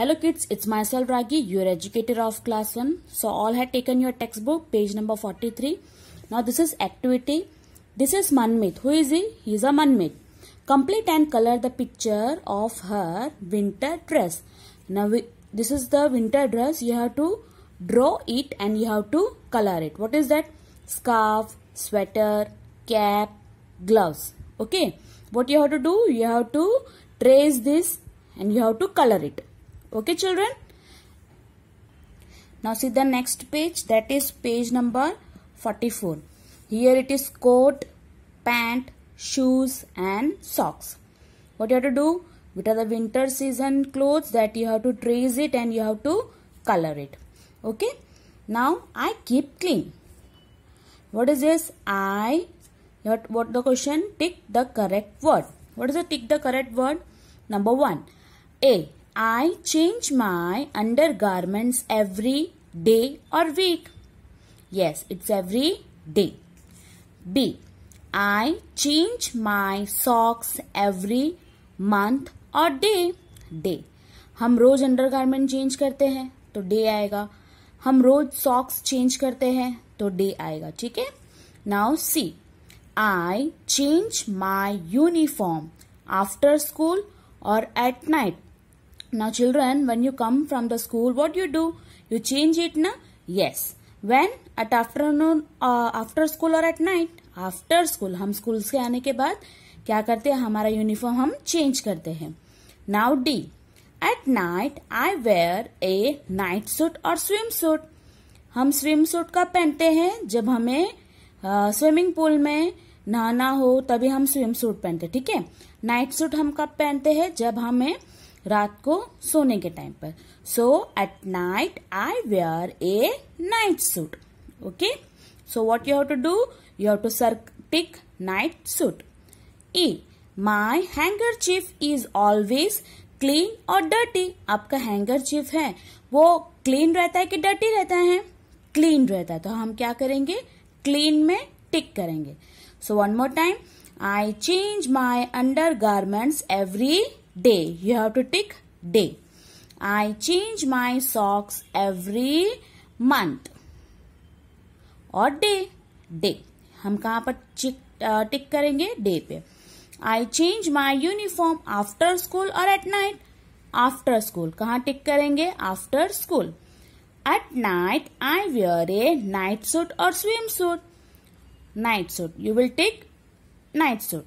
Hello kids, it's myself Ragi, your educator of class 1. So all had taken your textbook, page number 43. Now this is activity. This is Manmit. Who is he? He is a Manmit. Complete and color the picture of her winter dress. Now we, this is the winter dress. You have to draw it and you have to color it. What is that? Scarf, sweater, cap, gloves. Okay. What you have to do? You have to trace this and you have to color it. Okay children? Now see the next page that is page number 44. Here it is coat, pant, shoes and socks. What you have to do? what are the winter season clothes that you have to trace it and you have to color it. Okay. Now I keep clean. What is this? I. What, what the question? Tick the correct word. What is the tick the correct word? Number 1. A. I change my undergarments every day or week? Yes, it's every day. B. I change my socks every month or day. Day. हम रोज undergarment change करते हैं तो day आएगा हम रोज socks change करते हैं तो day आएगा ठीक है Now C. I change my uniform after school or at night. Now children, when you come from the school, what you do? You change it na? Yes. When? At afternoon, uh, after school or at night? After school. हम school से आने के बाद क्या करते हैं हमारा uniform हम चेंज करते हैं now D at night I wear a night suit और स्विम सूट हम स्विम सूट का पहनते हैं जब हमें स्विमिंग uh, पूल में नहाना हो तभी हम स्विम सूट पहनते ठीक है नाइट सूट हम कब पहनते हैं जब हमें रात को सोने के टाइम पर so at night I wear a night suit okay so what you have to do you have to sir tick night suit E my handkerchief is always clean और डर्टी आपका handkerchief है वो clean रहता है कि dirty रहता है clean रहता है तो हम क्या करेंगे क्लीन में टिक करेंगे so one more time I change my undergarments every day you have to tick day i change my socks every month और डे डे हम कहाँ पर टिक uh, करेंगे डे पे I change my uniform after school और at night after school कहाँ tick करेंगे after school at night I wear a night suit और swim suit night suit you will tick night suit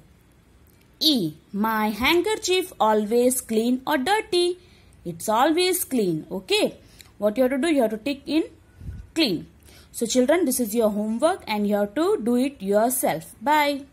E. My handkerchief always clean or dirty. It's always clean. Okay. What you have to do? You have to tick in clean. So children, this is your homework and you have to do it yourself. Bye.